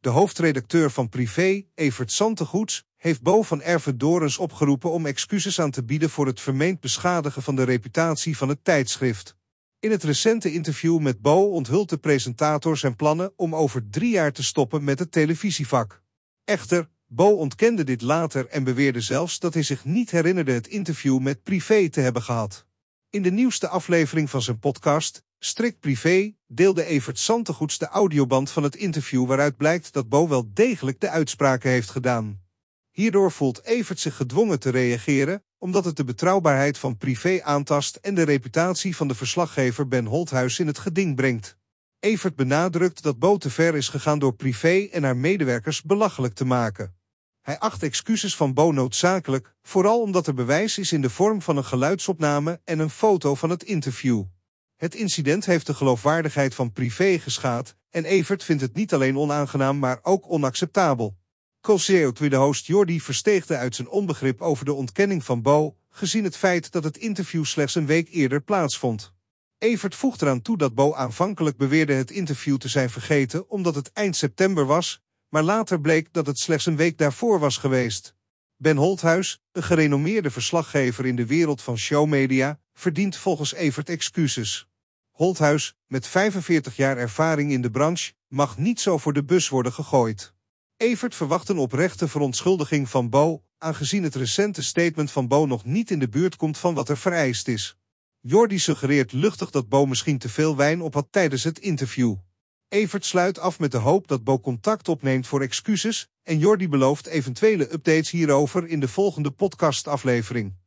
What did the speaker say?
de hoofdredacteur van Privé, Evert Santegoets, heeft Bo van Erve Dorens opgeroepen om excuses aan te bieden voor het vermeend beschadigen van de reputatie van het tijdschrift. In het recente interview met Bo onthult de presentator zijn plannen om over drie jaar te stoppen met het televisievak. Echter, Bo ontkende dit later en beweerde zelfs dat hij zich niet herinnerde het interview met Privé te hebben gehad. In de nieuwste aflevering van zijn podcast Strikt privé deelde Evert Santegoets de audioband van het interview waaruit blijkt dat Bo wel degelijk de uitspraken heeft gedaan. Hierdoor voelt Evert zich gedwongen te reageren, omdat het de betrouwbaarheid van privé aantast en de reputatie van de verslaggever Ben Holthuis in het geding brengt. Evert benadrukt dat Bo te ver is gegaan door privé en haar medewerkers belachelijk te maken. Hij acht excuses van Bo noodzakelijk, vooral omdat er bewijs is in de vorm van een geluidsopname en een foto van het interview. Het incident heeft de geloofwaardigheid van privé geschaad en Evert vindt het niet alleen onaangenaam, maar ook onacceptabel. Coseo tweede host Jordi versteegde uit zijn onbegrip over de ontkenning van Bo, gezien het feit dat het interview slechts een week eerder plaatsvond. Evert voegt eraan toe dat Bo aanvankelijk beweerde het interview te zijn vergeten omdat het eind september was, maar later bleek dat het slechts een week daarvoor was geweest. Ben Holthuis, een gerenommeerde verslaggever in de wereld van showmedia, verdient volgens Evert excuses. Holthuis, met 45 jaar ervaring in de branche, mag niet zo voor de bus worden gegooid. Evert verwacht een oprechte verontschuldiging van Bo, aangezien het recente statement van Bo nog niet in de buurt komt van wat er vereist is. Jordi suggereert luchtig dat Bo misschien te veel wijn op had tijdens het interview. Evert sluit af met de hoop dat Bo contact opneemt voor excuses en Jordi belooft eventuele updates hierover in de volgende podcastaflevering.